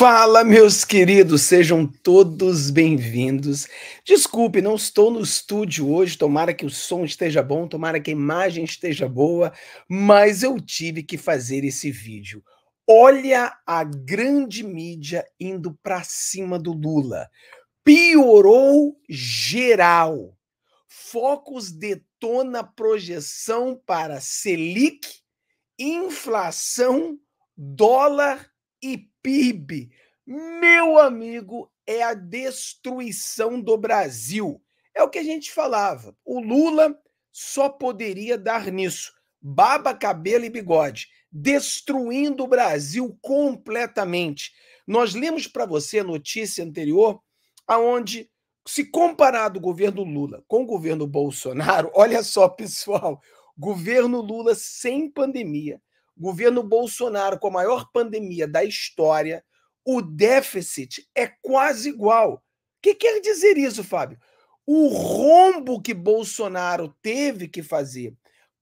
Fala, meus queridos, sejam todos bem-vindos. Desculpe, não estou no estúdio hoje, tomara que o som esteja bom, tomara que a imagem esteja boa, mas eu tive que fazer esse vídeo. Olha a grande mídia indo para cima do Lula. Piorou geral. Focos detona projeção para Selic, inflação, dólar e PIB. Meu amigo, é a destruição do Brasil. É o que a gente falava. O Lula só poderia dar nisso. Baba, cabelo e bigode, destruindo o Brasil completamente. Nós lemos para você a notícia anterior aonde se comparado o governo Lula com o governo Bolsonaro, olha só, pessoal, governo Lula sem pandemia, governo Bolsonaro com a maior pandemia da história, o déficit é quase igual. O que quer dizer isso, Fábio? O rombo que Bolsonaro teve que fazer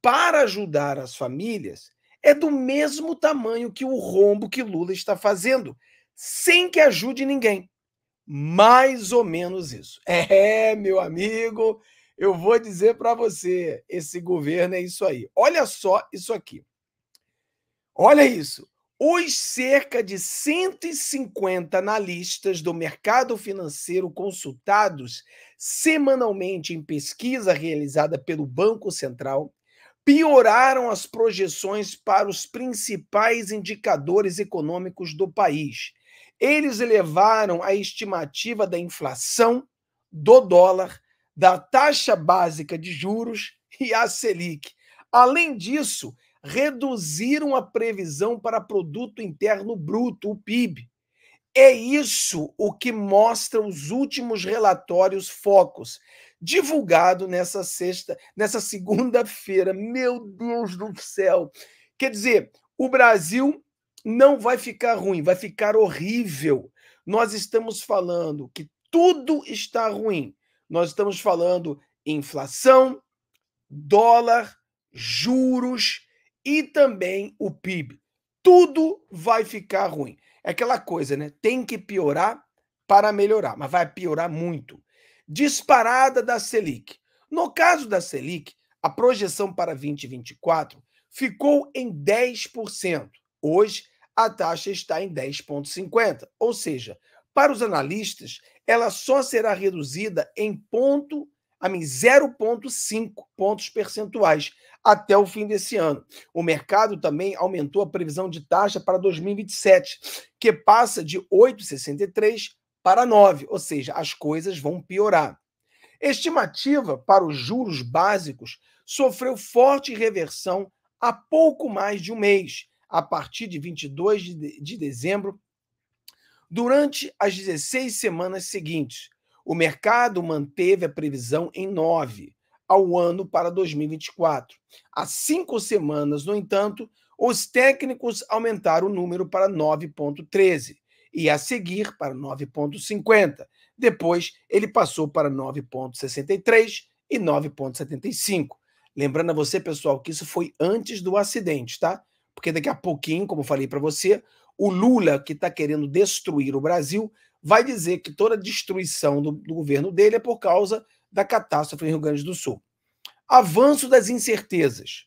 para ajudar as famílias é do mesmo tamanho que o rombo que Lula está fazendo, sem que ajude ninguém. Mais ou menos isso. É, meu amigo, eu vou dizer para você, esse governo é isso aí. Olha só isso aqui. Olha isso. Os cerca de 150 analistas do mercado financeiro consultados semanalmente em pesquisa realizada pelo Banco Central pioraram as projeções para os principais indicadores econômicos do país. Eles elevaram a estimativa da inflação, do dólar, da taxa básica de juros e a Selic. Além disso, reduziram a previsão para produto interno bruto, o PIB. É isso o que mostra os últimos relatórios Focus, divulgado nessa sexta, nessa segunda-feira. Meu Deus do céu. Quer dizer, o Brasil não vai ficar ruim, vai ficar horrível. Nós estamos falando que tudo está ruim. Nós estamos falando inflação, dólar, juros, e também o PIB. Tudo vai ficar ruim. É aquela coisa, né? Tem que piorar para melhorar, mas vai piorar muito. Disparada da Selic. No caso da Selic, a projeção para 2024 ficou em 10%. Hoje, a taxa está em 10,50. Ou seja, para os analistas, ela só será reduzida em ponto a mim 0,5 pontos percentuais até o fim desse ano. O mercado também aumentou a previsão de taxa para 2027, que passa de 8,63 para 9, ou seja, as coisas vão piorar. Estimativa para os juros básicos sofreu forte reversão há pouco mais de um mês, a partir de 22 de dezembro, durante as 16 semanas seguintes o mercado manteve a previsão em 9 ao ano para 2024. Há cinco semanas, no entanto, os técnicos aumentaram o número para 9,13 e a seguir para 9,50. Depois, ele passou para 9,63 e 9,75. Lembrando a você, pessoal, que isso foi antes do acidente, tá? Porque daqui a pouquinho, como falei para você, o Lula, que está querendo destruir o Brasil, vai dizer que toda a destruição do, do governo dele é por causa da catástrofe em Rio Grande do Sul. Avanço das incertezas.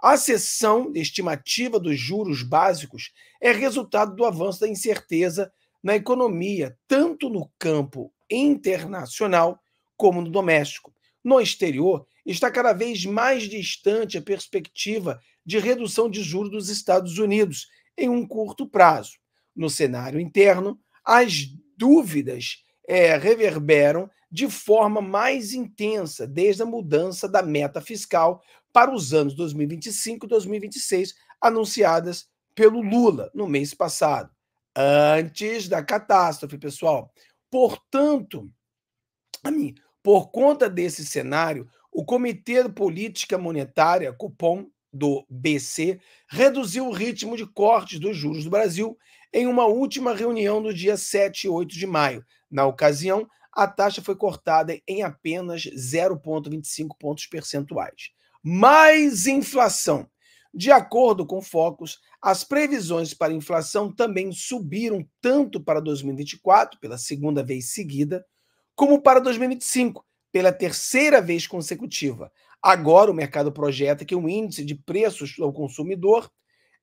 A sessão estimativa dos juros básicos é resultado do avanço da incerteza na economia, tanto no campo internacional como no doméstico. No exterior, está cada vez mais distante a perspectiva de redução de juros dos Estados Unidos em um curto prazo. No cenário interno, as dúvidas é, reverberam de forma mais intensa desde a mudança da meta fiscal para os anos 2025 e 2026, anunciadas pelo Lula no mês passado, antes da catástrofe, pessoal. Portanto, por conta desse cenário, o Comitê de Política Monetária, cupom do BC, reduziu o ritmo de cortes dos juros do Brasil em uma última reunião no dia 7 e 8 de maio. Na ocasião, a taxa foi cortada em apenas 0,25 pontos percentuais. Mais inflação. De acordo com Focus, as previsões para inflação também subiram tanto para 2024, pela segunda vez seguida, como para 2025, pela terceira vez consecutiva. Agora, o mercado projeta que o índice de preços ao consumidor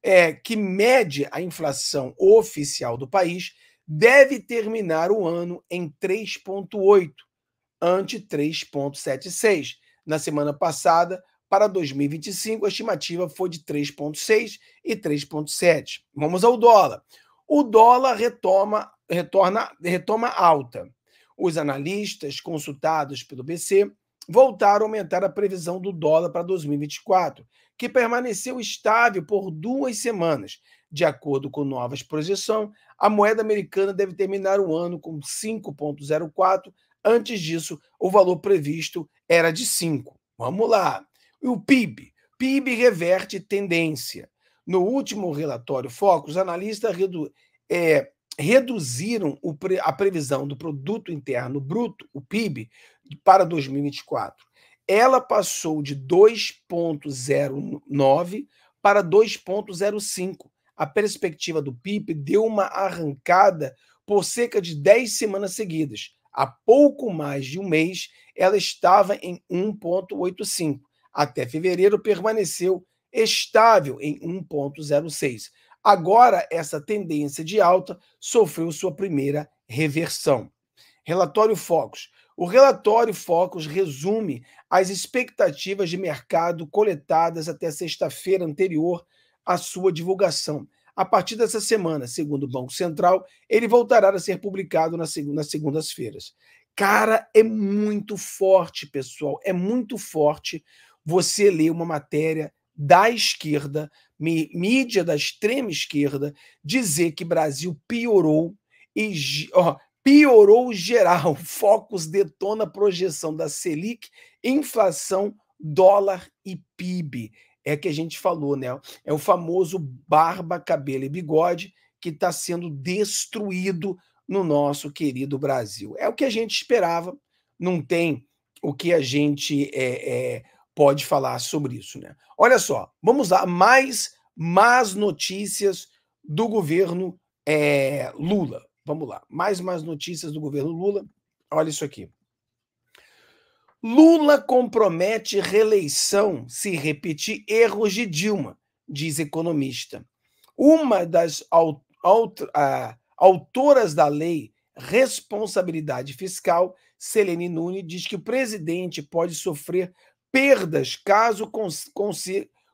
é, que mede a inflação oficial do país, deve terminar o ano em 3,8, ante 3,76. Na semana passada, para 2025, a estimativa foi de 3,6 e 3,7. Vamos ao dólar. O dólar retoma, retorna, retoma alta. Os analistas consultados pelo BC voltaram a aumentar a previsão do dólar para 2024, que permaneceu estável por duas semanas. De acordo com novas projeções, a moeda americana deve terminar o ano com 5,04. Antes disso, o valor previsto era de 5. Vamos lá. E o PIB? PIB reverte tendência. No último relatório Focus, analista redu é, reduziram pre, a previsão do produto interno bruto, o PIB, para 2024. Ela passou de 2.09 para 2.05. A perspectiva do PIB deu uma arrancada por cerca de 10 semanas seguidas. Há pouco mais de um mês, ela estava em 1,85. Até fevereiro, permaneceu estável em 1,06. Agora, essa tendência de alta sofreu sua primeira reversão. Relatório Focus. O relatório Focus resume as expectativas de mercado coletadas até sexta-feira anterior à sua divulgação. A partir dessa semana, segundo o Banco Central, ele voltará a ser publicado nas segundas-feiras. Cara, é muito forte, pessoal. É muito forte você ler uma matéria da esquerda mídia da extrema esquerda dizer que Brasil piorou e ó, piorou geral. Focus detona a projeção da Selic, inflação, dólar e PIB. É que a gente falou, né? É o famoso barba, cabelo e bigode que está sendo destruído no nosso querido Brasil. É o que a gente esperava, não tem o que a gente é, é pode falar sobre isso, né? Olha só, vamos lá, mais más notícias do governo é, Lula. Vamos lá, mais mais notícias do governo Lula. Olha isso aqui. Lula compromete reeleição se repetir erros de Dilma, diz economista. Uma das aut aut autoras da lei Responsabilidade Fiscal, Selene Nune, diz que o presidente pode sofrer perdas caso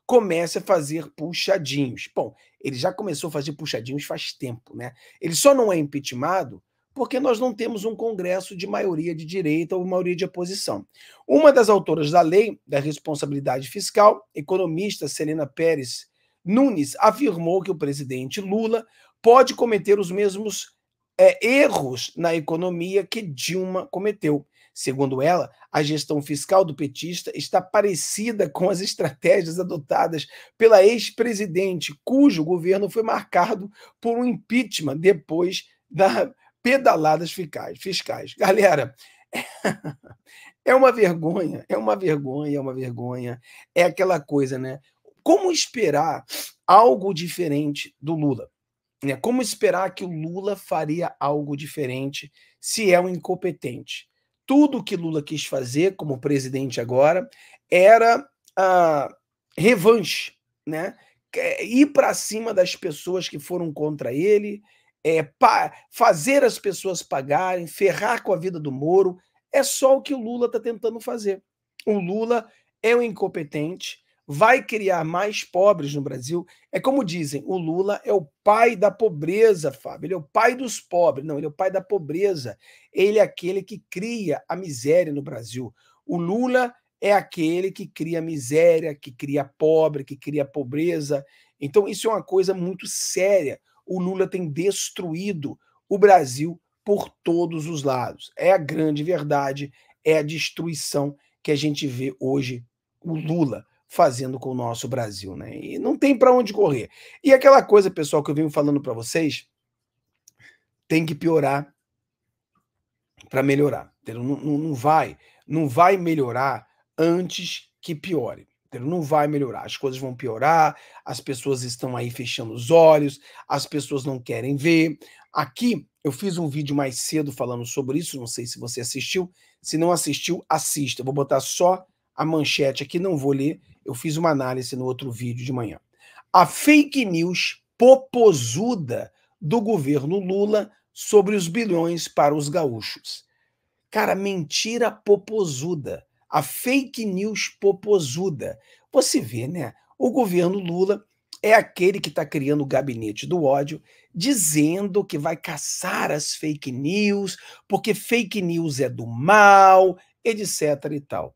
comece a fazer puxadinhos. Bom, ele já começou a fazer puxadinhos faz tempo, né? Ele só não é impeachmentado porque nós não temos um Congresso de maioria de direita ou maioria de oposição. Uma das autoras da lei da responsabilidade fiscal, economista Selena Pérez Nunes, afirmou que o presidente Lula pode cometer os mesmos é, erros na economia que Dilma cometeu, Segundo ela, a gestão fiscal do petista está parecida com as estratégias adotadas pela ex-presidente, cujo governo foi marcado por um impeachment depois das pedaladas fiscais. Galera, é uma vergonha, é uma vergonha, é uma vergonha. É aquela coisa, né? Como esperar algo diferente do Lula? Né? Como esperar que o Lula faria algo diferente se é um incompetente? tudo que Lula quis fazer como presidente agora era a ah, revanche, né? Ir para cima das pessoas que foram contra ele, é, fazer as pessoas pagarem, ferrar com a vida do Moro, é só o que o Lula está tentando fazer. O Lula é um incompetente, vai criar mais pobres no Brasil. É como dizem, o Lula é o pai da pobreza, Fábio. Ele é o pai dos pobres. Não, ele é o pai da pobreza. Ele é aquele que cria a miséria no Brasil. O Lula é aquele que cria miséria, que cria pobre, que cria pobreza. Então, isso é uma coisa muito séria. O Lula tem destruído o Brasil por todos os lados. É a grande verdade, é a destruição que a gente vê hoje o Lula fazendo com o nosso Brasil, né? E não tem para onde correr. E aquela coisa, pessoal, que eu venho falando para vocês, tem que piorar para melhorar. Entendeu? Não, não, vai, não vai melhorar antes que piore. Não vai melhorar. As coisas vão piorar, as pessoas estão aí fechando os olhos, as pessoas não querem ver. Aqui eu fiz um vídeo mais cedo falando sobre isso, não sei se você assistiu. Se não assistiu, assista. Eu vou botar só a manchete aqui, não vou ler eu fiz uma análise no outro vídeo de manhã. A fake news popozuda do governo Lula sobre os bilhões para os gaúchos. Cara, mentira popozuda. A fake news popozuda. Você vê, né? O governo Lula é aquele que está criando o gabinete do ódio, dizendo que vai caçar as fake news, porque fake news é do mal, etc. e tal.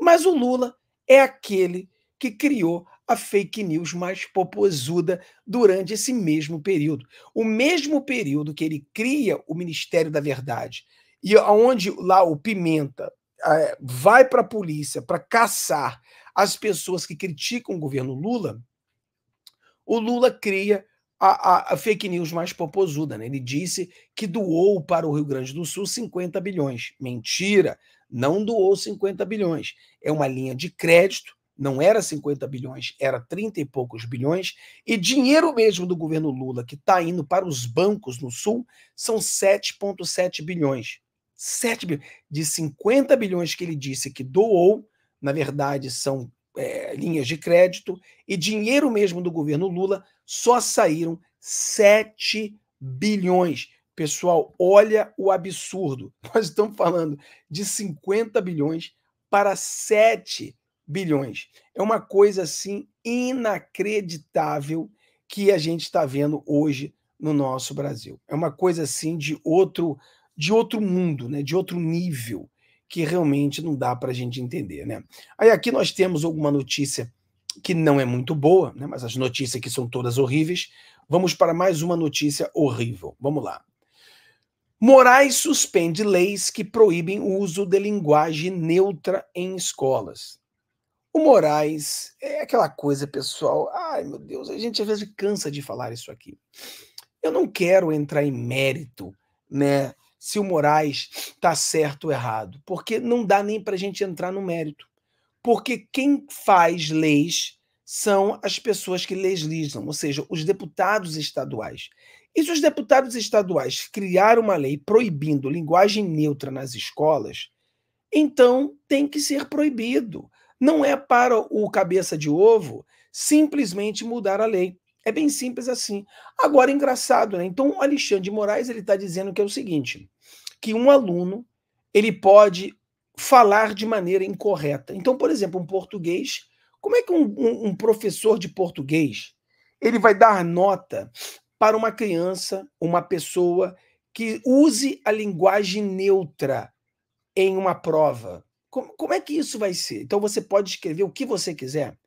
Mas o Lula é aquele que criou a fake news mais popozuda durante esse mesmo período. O mesmo período que ele cria o Ministério da Verdade e onde lá o Pimenta é, vai para a polícia para caçar as pessoas que criticam o governo Lula, o Lula cria a, a, a, fake news mais popozuda. Né? Ele disse que doou para o Rio Grande do Sul 50 bilhões. Mentira! não doou 50 bilhões. É uma linha de crédito, não era 50 bilhões, era 30 e poucos bilhões, e dinheiro mesmo do governo Lula que está indo para os bancos no Sul são 7,7 bilhões. 7 bilhões. De 50 bilhões que ele disse que doou, na verdade são é, linhas de crédito, e dinheiro mesmo do governo Lula, só saíram 7 bilhões Pessoal, olha o absurdo. Nós estamos falando de 50 bilhões para 7 bilhões. É uma coisa assim inacreditável que a gente está vendo hoje no nosso Brasil. É uma coisa assim de outro de outro mundo, né? De outro nível que realmente não dá para a gente entender, né? Aí aqui nós temos alguma notícia que não é muito boa, né? Mas as notícias aqui são todas horríveis. Vamos para mais uma notícia horrível. Vamos lá. Moraes suspende leis que proíbem o uso de linguagem neutra em escolas. O Moraes é aquela coisa, pessoal. Ai, meu Deus, a gente às vezes cansa de falar isso aqui. Eu não quero entrar em mérito, né? Se o Moraes está certo ou errado, porque não dá nem para a gente entrar no mérito. Porque quem faz leis são as pessoas que legislam, ou seja, os deputados estaduais. E se os deputados estaduais criaram uma lei proibindo linguagem neutra nas escolas, então tem que ser proibido. Não é para o cabeça de ovo simplesmente mudar a lei. É bem simples assim. Agora, engraçado, né? Então, o Alexandre de Moraes ele está dizendo que é o seguinte: que um aluno ele pode falar de maneira incorreta. Então, por exemplo, um português, como é que um, um, um professor de português ele vai dar nota para uma criança, uma pessoa que use a linguagem neutra em uma prova. Como, como é que isso vai ser? Então você pode escrever o que você quiser.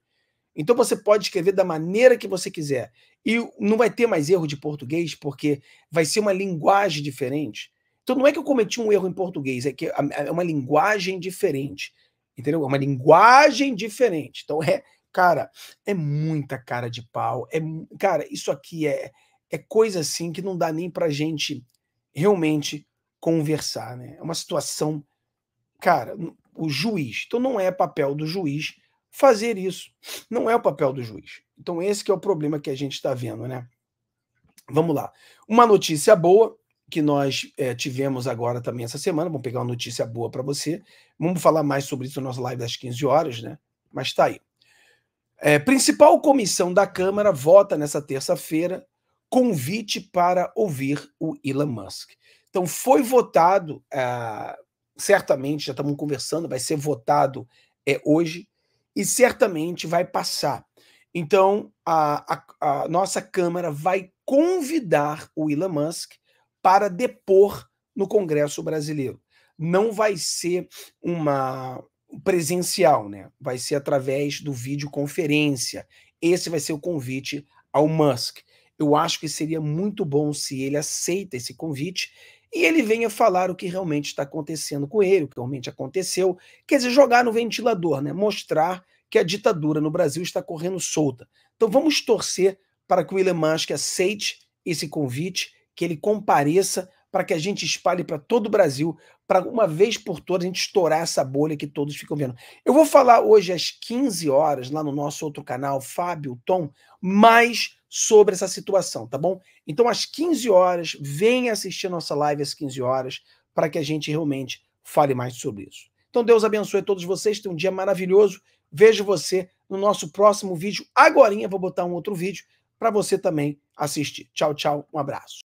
Então você pode escrever da maneira que você quiser. E não vai ter mais erro de português, porque vai ser uma linguagem diferente. Então não é que eu cometi um erro em português, é que é uma linguagem diferente. Entendeu? É uma linguagem diferente. Então é, cara, é muita cara de pau. É, cara, isso aqui é é coisa assim que não dá nem para gente realmente conversar, né? É uma situação, cara, o juiz. Então não é papel do juiz fazer isso. Não é o papel do juiz. Então esse que é o problema que a gente está vendo, né? Vamos lá. Uma notícia boa que nós é, tivemos agora também essa semana. Vamos pegar uma notícia boa para você. Vamos falar mais sobre isso na nossa live das 15 horas, né? Mas está aí. É, principal comissão da Câmara vota nessa terça-feira convite para ouvir o Elon Musk. Então, foi votado, eh, certamente, já estamos conversando, vai ser votado é, hoje, e certamente vai passar. Então, a, a, a nossa Câmara vai convidar o Elon Musk para depor no Congresso brasileiro. Não vai ser uma presencial, né? Vai ser através do videoconferência. Esse vai ser o convite ao Musk. Eu acho que seria muito bom se ele aceita esse convite e ele venha falar o que realmente está acontecendo com ele, o que realmente aconteceu, quer dizer, jogar no ventilador, né? mostrar que a ditadura no Brasil está correndo solta. Então vamos torcer para que o Elon Musk aceite esse convite, que ele compareça para que a gente espalhe para todo o Brasil, para uma vez por todas a gente estourar essa bolha que todos ficam vendo. Eu vou falar hoje às 15 horas lá no nosso outro canal, Fábio Tom, mais sobre essa situação, tá bom? Então, às 15 horas, venha assistir a nossa live às 15 horas, para que a gente realmente fale mais sobre isso. Então, Deus abençoe todos vocês, tenham um dia maravilhoso. Vejo você no nosso próximo vídeo. Agora vou botar um outro vídeo para você também assistir. Tchau, tchau, um abraço.